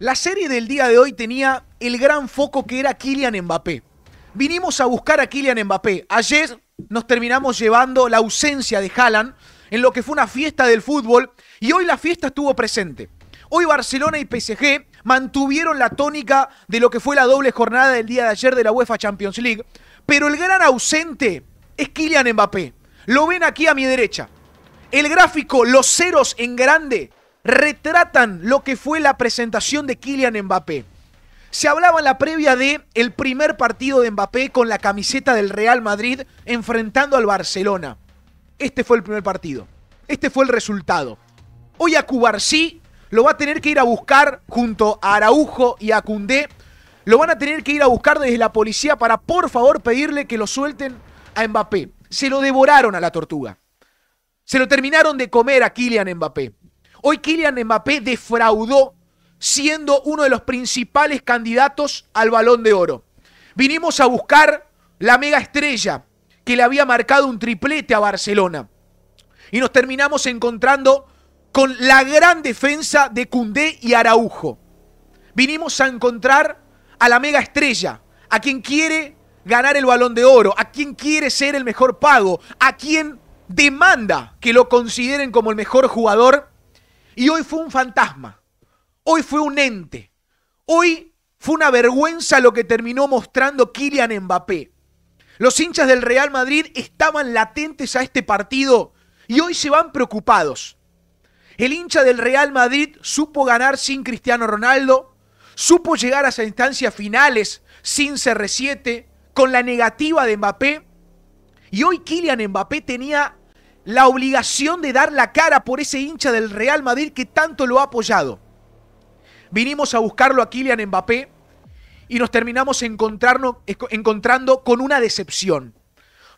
La serie del día de hoy tenía el gran foco que era Kylian Mbappé. Vinimos a buscar a Kylian Mbappé. Ayer nos terminamos llevando la ausencia de Haaland en lo que fue una fiesta del fútbol y hoy la fiesta estuvo presente. Hoy Barcelona y PSG mantuvieron la tónica de lo que fue la doble jornada del día de ayer de la UEFA Champions League, pero el gran ausente es Kylian Mbappé. Lo ven aquí a mi derecha. El gráfico, los ceros en grande, retratan lo que fue la presentación de Kylian Mbappé. Se hablaba en la previa de el primer partido de Mbappé con la camiseta del Real Madrid enfrentando al Barcelona. Este fue el primer partido. Este fue el resultado. Hoy a sí lo va a tener que ir a buscar junto a Araujo y a Cundé. Lo van a tener que ir a buscar desde la policía para por favor pedirle que lo suelten a Mbappé. Se lo devoraron a la tortuga. Se lo terminaron de comer a Kylian Mbappé. Hoy Kylian Mbappé defraudó siendo uno de los principales candidatos al balón de oro. Vinimos a buscar la mega estrella que le había marcado un triplete a Barcelona. Y nos terminamos encontrando con la gran defensa de Cundé y Araujo. Vinimos a encontrar a la mega estrella, a quien quiere ganar el balón de oro, a quien quiere ser el mejor pago, a quien demanda que lo consideren como el mejor jugador y hoy fue un fantasma, hoy fue un ente, hoy fue una vergüenza lo que terminó mostrando Kylian Mbappé. Los hinchas del Real Madrid estaban latentes a este partido y hoy se van preocupados. El hincha del Real Madrid supo ganar sin Cristiano Ronaldo, supo llegar a esas instancias finales sin CR7, con la negativa de Mbappé. Y hoy Kylian Mbappé tenía la obligación de dar la cara por ese hincha del Real Madrid que tanto lo ha apoyado. Vinimos a buscarlo a Kylian Mbappé y nos terminamos encontrando con una decepción.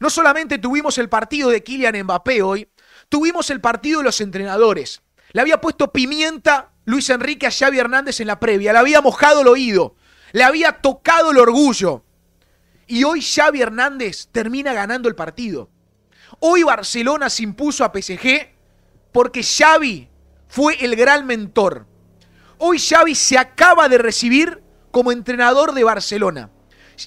No solamente tuvimos el partido de Kylian Mbappé hoy, tuvimos el partido de los entrenadores. Le había puesto pimienta Luis Enrique a Xavi Hernández en la previa, le había mojado el oído, le había tocado el orgullo. Y hoy Xavi Hernández termina ganando el partido. Hoy Barcelona se impuso a PSG porque Xavi fue el gran mentor. Hoy Xavi se acaba de recibir como entrenador de Barcelona.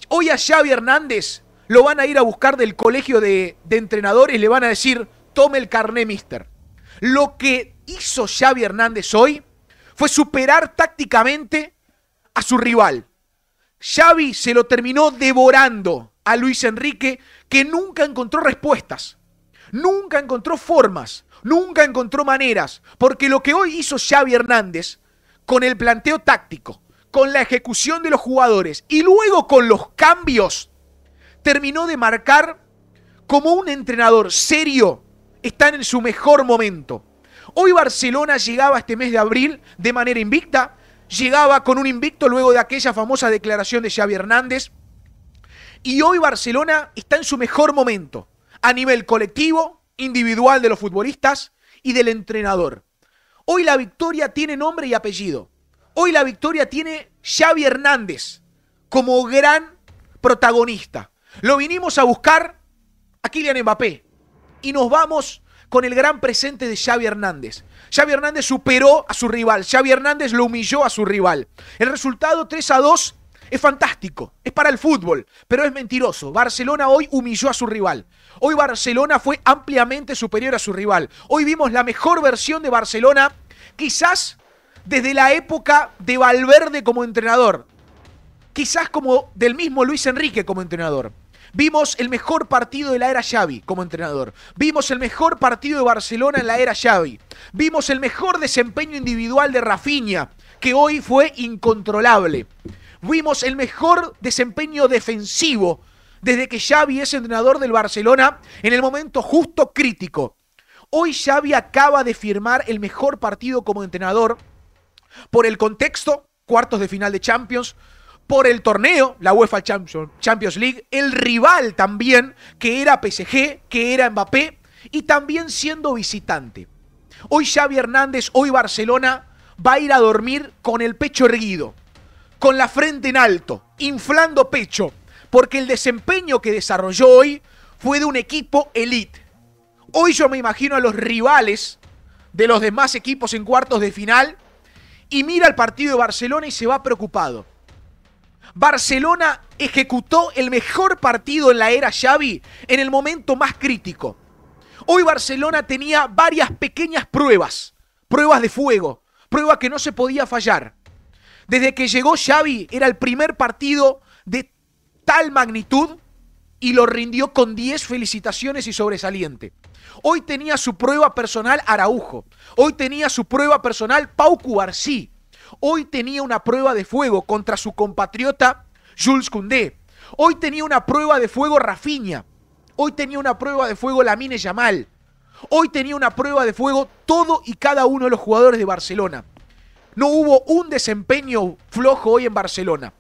Hoy a Xavi Hernández lo van a ir a buscar del colegio de, entrenadores, le van a decir, tome el carné, mister. Lo que hizo Xavi Hernández hoy fue superar tácticamente a su rival. Xavi se lo terminó devorando a Luis Enrique que nunca encontró respuestas, nunca encontró formas, nunca encontró maneras, porque lo que hoy hizo Xavi Hernández con el planteo táctico, con la ejecución de los jugadores y luego con los cambios, terminó de marcar como un entrenador serio, está en su mejor momento. Hoy Barcelona llegaba este mes de abril de manera invicta, llegaba con un invicto luego de aquella famosa declaración de Xavi Hernández, y hoy Barcelona está en su mejor momento, a nivel colectivo, individual de los futbolistas y del entrenador. Hoy la victoria tiene nombre y apellido. Hoy la victoria tiene Xavi Hernández como gran protagonista. Lo vinimos a buscar a Kylian Mbappé y nos vamos con el gran presente de Xavi Hernández. Xavi Hernández superó a su rival, Xavi Hernández lo humilló a su rival. El resultado 3 a 2 es fantástico, es para el fútbol, pero es mentiroso. Barcelona hoy humilló a su rival. Hoy Barcelona fue ampliamente superior a su rival. Hoy vimos la mejor versión de Barcelona, quizás desde la época de Valverde como entrenador. Quizás como del mismo Luis Enrique como entrenador. Vimos el mejor partido de la era Xavi como entrenador. Vimos el mejor partido de Barcelona en la era Xavi. Vimos el mejor desempeño individual de Rafinha, que hoy fue incontrolable vimos el mejor desempeño defensivo desde que Xavi es entrenador del Barcelona en el momento justo crítico. Hoy Xavi acaba de firmar el mejor partido como entrenador por el contexto, cuartos de final de Champions, por el torneo, la UEFA Champions League, el rival también, que era PSG, que era Mbappé, y también siendo visitante. Hoy Xavi Hernández, hoy Barcelona, va a ir a dormir con el pecho erguido con la frente en alto, inflando pecho, porque el desempeño que desarrolló hoy fue de un equipo elite. Hoy yo me imagino a los rivales de los demás equipos en cuartos de final y mira el partido de Barcelona y se va preocupado. Barcelona ejecutó el mejor partido en la era Xavi en el momento más crítico. Hoy Barcelona tenía varias pequeñas pruebas, pruebas de fuego, pruebas que no se podía fallar. Desde que llegó Xavi, era el primer partido de tal magnitud y lo rindió con 10 felicitaciones y sobresaliente. Hoy tenía su prueba personal Araujo. Hoy tenía su prueba personal Pau Cubarsí. Hoy tenía una prueba de fuego contra su compatriota Jules Koundé. Hoy tenía una prueba de fuego Rafinha. Hoy tenía una prueba de fuego Lamine Yamal. Hoy tenía una prueba de fuego todo y cada uno de los jugadores de Barcelona. No hubo un desempeño flojo hoy en Barcelona.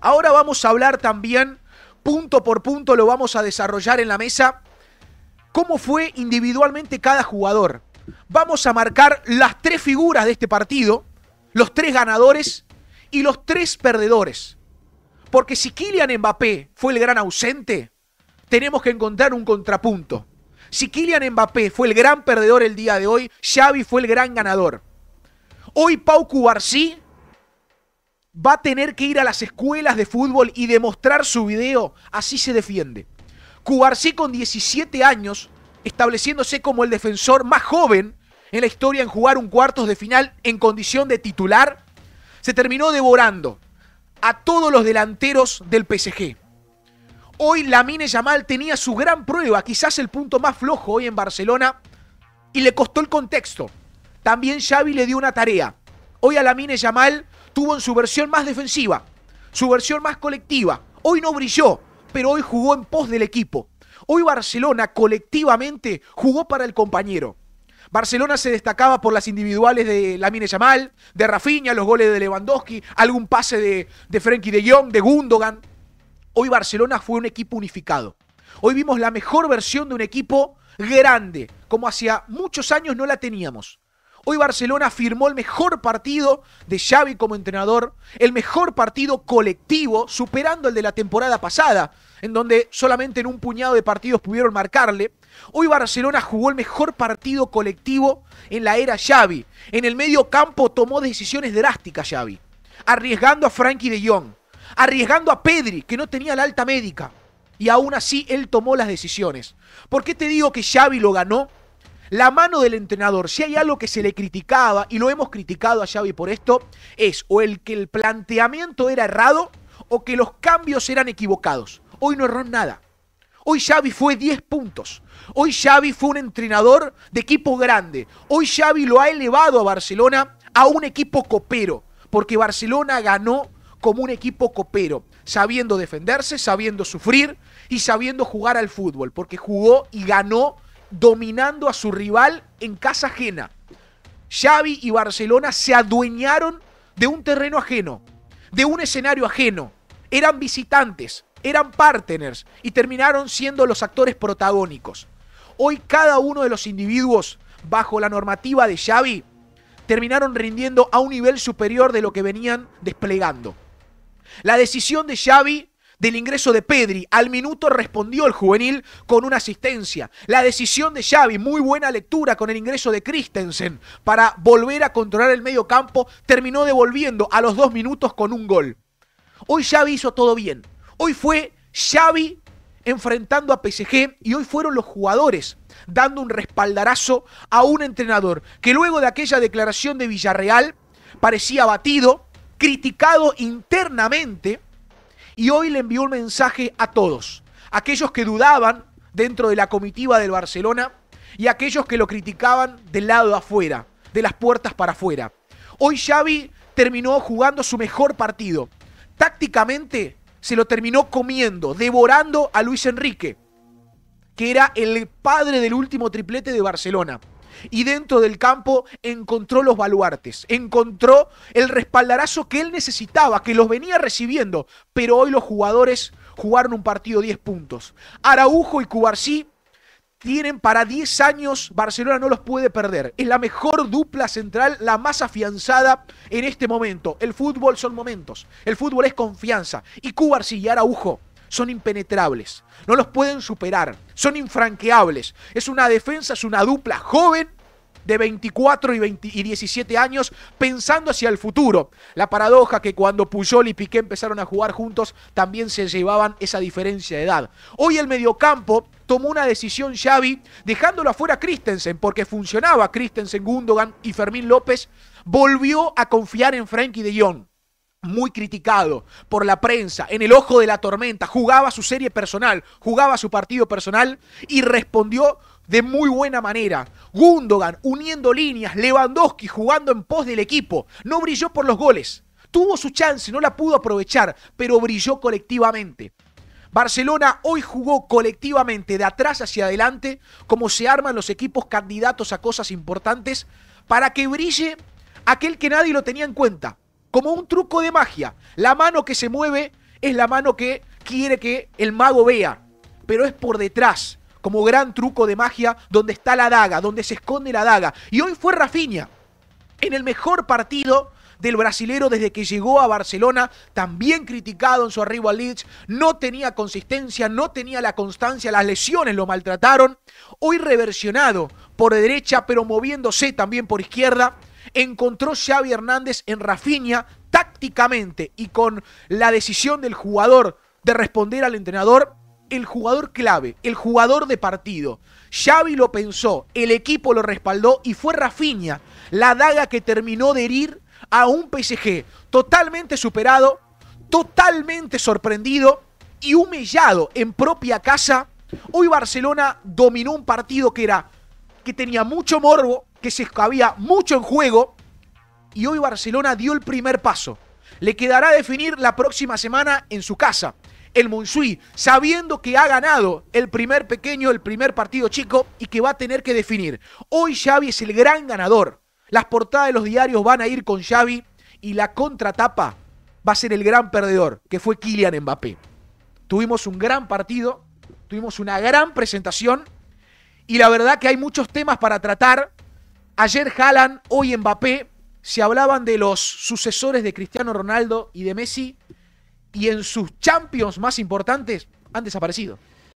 Ahora vamos a hablar también, punto por punto lo vamos a desarrollar en la mesa, cómo fue individualmente cada jugador. Vamos a marcar las tres figuras de este partido, los tres ganadores y los tres perdedores. Porque si Kylian Mbappé fue el gran ausente, tenemos que encontrar un contrapunto. Si Kylian Mbappé fue el gran perdedor el día de hoy, Xavi fue el gran ganador. Hoy Pau Cubarsí va a tener que ir a las escuelas de fútbol y demostrar su video. Así se defiende. Cubarsí con 17 años, estableciéndose como el defensor más joven en la historia en jugar un cuartos de final en condición de titular, se terminó devorando a todos los delanteros del PSG. Hoy Lamine Yamal tenía su gran prueba, quizás el punto más flojo hoy en Barcelona, y le costó el contexto. También Xavi le dio una tarea. Hoy a Lamine Yamal tuvo en su versión más defensiva, su versión más colectiva. Hoy no brilló, pero hoy jugó en pos del equipo. Hoy Barcelona colectivamente jugó para el compañero. Barcelona se destacaba por las individuales de Lamine Yamal, de Rafinha, los goles de Lewandowski, algún pase de, de Frenkie de Jong, de Gundogan. Hoy Barcelona fue un equipo unificado. Hoy vimos la mejor versión de un equipo grande, como hacía muchos años no la teníamos. Hoy Barcelona firmó el mejor partido de Xavi como entrenador, el mejor partido colectivo, superando el de la temporada pasada, en donde solamente en un puñado de partidos pudieron marcarle. Hoy Barcelona jugó el mejor partido colectivo en la era Xavi. En el medio campo tomó decisiones drásticas Xavi, arriesgando a Frankie de Jong, arriesgando a Pedri, que no tenía la alta médica. Y aún así él tomó las decisiones. ¿Por qué te digo que Xavi lo ganó? la mano del entrenador. Si hay algo que se le criticaba, y lo hemos criticado a Xavi por esto, es o el que el planteamiento era errado o que los cambios eran equivocados. Hoy no erró nada. Hoy Xavi fue 10 puntos. Hoy Xavi fue un entrenador de equipo grande. Hoy Xavi lo ha elevado a Barcelona a un equipo copero, porque Barcelona ganó como un equipo copero, sabiendo defenderse, sabiendo sufrir y sabiendo jugar al fútbol, porque jugó y ganó dominando a su rival en casa ajena. Xavi y Barcelona se adueñaron de un terreno ajeno, de un escenario ajeno. Eran visitantes, eran partners y terminaron siendo los actores protagónicos. Hoy cada uno de los individuos bajo la normativa de Xavi terminaron rindiendo a un nivel superior de lo que venían desplegando. La decisión de Xavi del ingreso de Pedri. Al minuto respondió el juvenil con una asistencia. La decisión de Xavi, muy buena lectura con el ingreso de Christensen para volver a controlar el medio campo, terminó devolviendo a los dos minutos con un gol. Hoy Xavi hizo todo bien. Hoy fue Xavi enfrentando a PSG y hoy fueron los jugadores dando un respaldarazo a un entrenador que luego de aquella declaración de Villarreal parecía abatido... criticado internamente y hoy le envió un mensaje a todos, aquellos que dudaban dentro de la comitiva del Barcelona y aquellos que lo criticaban del lado afuera, de las puertas para afuera. Hoy Xavi terminó jugando su mejor partido. Tácticamente se lo terminó comiendo, devorando a Luis Enrique, que era el padre del último triplete de Barcelona y dentro del campo encontró los baluartes, encontró el respaldarazo que él necesitaba, que los venía recibiendo, pero hoy los jugadores jugaron un partido 10 puntos. Araujo y Cubarsí tienen para 10 años, Barcelona no los puede perder. Es la mejor dupla central, la más afianzada en este momento. El fútbol son momentos, el fútbol es confianza. Y Cubarsí y Araujo son impenetrables, no los pueden superar, son infranqueables. Es una defensa, es una dupla joven de 24 y, 17 años pensando hacia el futuro. La paradoja que cuando Puyol y Piqué empezaron a jugar juntos también se llevaban esa diferencia de edad. Hoy el mediocampo tomó una decisión Xavi dejándolo afuera Christensen porque funcionaba Christensen, Gundogan y Fermín López volvió a confiar en Frankie de Jong muy criticado por la prensa, en el ojo de la tormenta, jugaba su serie personal, jugaba su partido personal y respondió de muy buena manera. Gundogan uniendo líneas, Lewandowski jugando en pos del equipo, no brilló por los goles, tuvo su chance, no la pudo aprovechar, pero brilló colectivamente. Barcelona hoy jugó colectivamente de atrás hacia adelante, como se arman los equipos candidatos a cosas importantes, para que brille aquel que nadie lo tenía en cuenta, como un truco de magia. La mano que se mueve es la mano que quiere que el mago vea, pero es por detrás, como gran truco de magia donde está la daga, donde se esconde la daga. Y hoy fue Rafinha, en el mejor partido del brasilero desde que llegó a Barcelona, también criticado en su arribo al Leeds, no tenía consistencia, no tenía la constancia, las lesiones lo maltrataron, hoy reversionado por derecha, pero moviéndose también por izquierda, encontró Xavi Hernández en Rafinha tácticamente y con la decisión del jugador de responder al entrenador, el jugador clave, el jugador de partido. Xavi lo pensó, el equipo lo respaldó y fue Rafinha la daga que terminó de herir a un PSG totalmente superado, totalmente sorprendido y humillado en propia casa. Hoy Barcelona dominó un partido que era que tenía mucho morbo, que se escabía mucho en juego y hoy Barcelona dio el primer paso. Le quedará definir la próxima semana en su casa. El Monsui. sabiendo que ha ganado el primer pequeño, el primer partido chico y que va a tener que definir. Hoy Xavi es el gran ganador. Las portadas de los diarios van a ir con Xavi y la contratapa va a ser el gran perdedor, que fue Kylian Mbappé. Tuvimos un gran partido, tuvimos una gran presentación y la verdad que hay muchos temas para tratar Ayer Haaland, hoy Mbappé, se hablaban de los sucesores de Cristiano Ronaldo y de Messi y en sus champions más importantes han desaparecido.